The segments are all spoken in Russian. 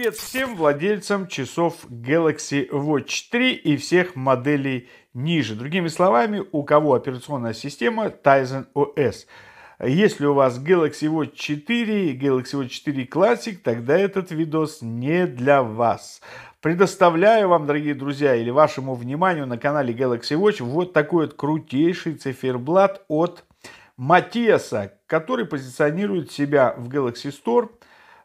Привет всем владельцам часов Galaxy Watch 3 и всех моделей ниже. Другими словами, у кого операционная система Tizen OS. Если у вас Galaxy Watch 4 и Galaxy Watch 4 Classic, тогда этот видос не для вас. Предоставляю вам, дорогие друзья, или вашему вниманию на канале Galaxy Watch вот такой вот крутейший циферблат от Матиаса, который позиционирует себя в Galaxy Store –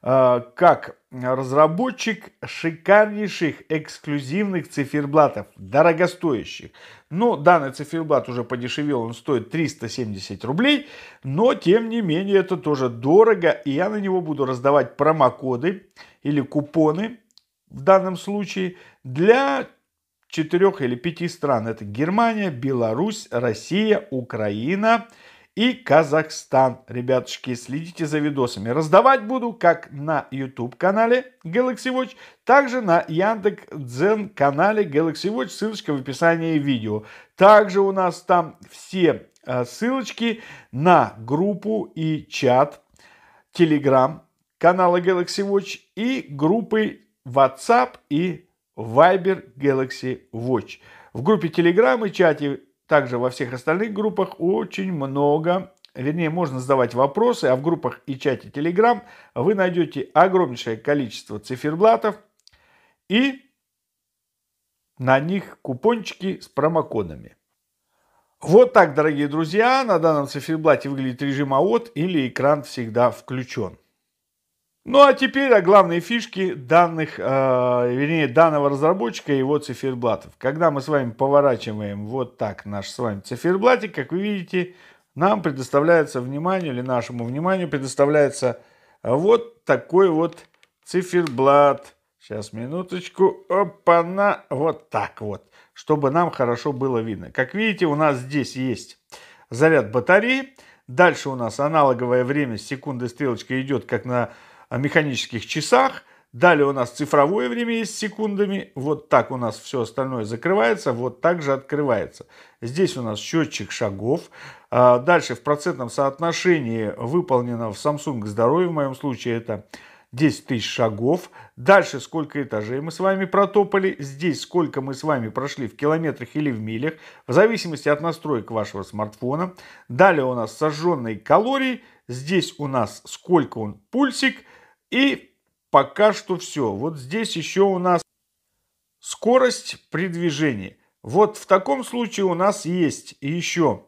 Э, как разработчик шикарнейших эксклюзивных циферблатов, дорогостоящих. Ну, данный циферблат уже подешевел, он стоит 370 рублей, но, тем не менее, это тоже дорого, и я на него буду раздавать промокоды или купоны, в данном случае, для четырех или пяти стран. Это Германия, Беларусь, Россия, Украина, Украина, и Казахстан. Ребятушки, следите за видосами. Раздавать буду как на YouTube-канале Galaxy Watch, также на Яндекс.Дзен канале Galaxy Watch. Ссылочка в описании видео. Также у нас там все э, ссылочки на группу и чат Telegram канала Galaxy Watch и группы WhatsApp и Viber Galaxy Watch. В группе Telegram и чате также во всех остальных группах очень много, вернее, можно задавать вопросы, а в группах и чате Telegram вы найдете огромнейшее количество циферблатов и на них купончики с промокодами. Вот так, дорогие друзья, на данном циферблате выглядит режим АОТ или экран всегда включен. Ну а теперь о главной фишке данных, э, вернее, данного разработчика и его циферблатов. Когда мы с вами поворачиваем вот так наш с вами циферблатик, как вы видите, нам предоставляется внимание, или нашему вниманию предоставляется вот такой вот циферблат. Сейчас, минуточку. Опа-на. Вот так вот. Чтобы нам хорошо было видно. Как видите, у нас здесь есть заряд батареи. Дальше у нас аналоговое время с секунды стрелочка идет, как на механических часах. Далее у нас цифровое время есть с секундами. Вот так у нас все остальное закрывается, вот так же открывается. Здесь у нас счетчик шагов. А, дальше в процентном соотношении выполнено в Samsung здоровье, в моем случае это 10 тысяч шагов. Дальше сколько этажей мы с вами протопали. Здесь сколько мы с вами прошли в километрах или в милях. В зависимости от настроек вашего смартфона. Далее у нас сожженные калории. Здесь у нас сколько он пульсик. И пока что все. Вот здесь еще у нас скорость при движении. Вот в таком случае у нас есть еще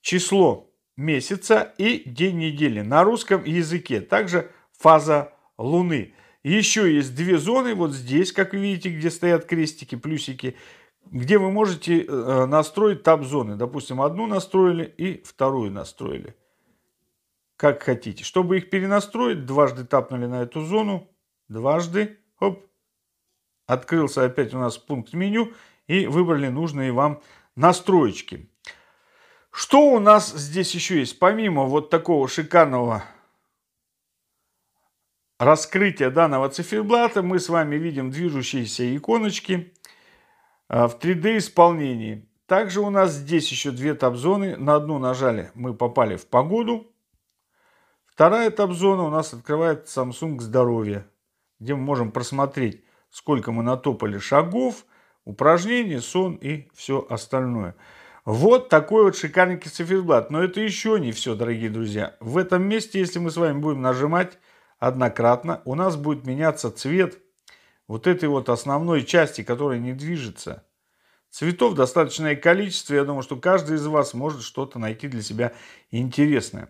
число месяца и день недели на русском языке. Также фаза Луны. Еще есть две зоны, вот здесь, как видите, где стоят крестики, плюсики, где вы можете э, настроить таб-зоны. Допустим, одну настроили и вторую настроили. Как хотите. Чтобы их перенастроить, дважды тапнули на эту зону, дважды, оп, открылся опять у нас пункт меню и выбрали нужные вам настроечки. Что у нас здесь еще есть? Помимо вот такого шикарного раскрытия данного циферблата мы с вами видим движущиеся иконочки э, в 3D исполнении. Также у нас здесь еще две таб-зоны. На одну нажали, мы попали в погоду. Вторая таб-зона у нас открывает Samsung здоровье, где мы можем просмотреть, сколько мы натопали шагов, упражнений, сон и все остальное. Вот такой вот шикарненький циферблат. Но это еще не все, дорогие друзья. В этом месте, если мы с вами будем нажимать однократно, у нас будет меняться цвет вот этой вот основной части, которая не движется. Цветов достаточное количество. Я думаю, что каждый из вас может что-то найти для себя интересное.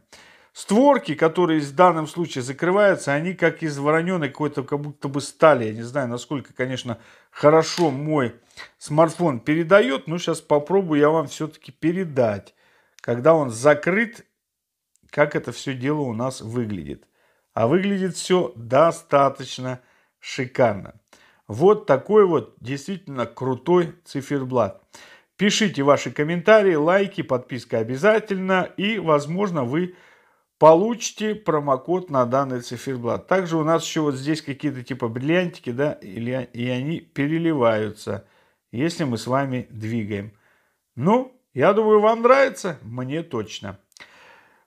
Створки, которые в данном случае закрываются, они как из вороненой какой-то, как будто бы стали. Я не знаю, насколько, конечно, хорошо мой смартфон передает. Но сейчас попробую я вам все-таки передать, когда он закрыт, как это все дело у нас выглядит. А выглядит все достаточно шикарно. Вот такой вот действительно крутой циферблат. Пишите ваши комментарии, лайки, подписка обязательно. И, возможно, вы получите промокод на данный циферблат. Также у нас еще вот здесь какие-то типа бриллиантики, да, и они переливаются, если мы с вами двигаем. Ну, я думаю, вам нравится, мне точно.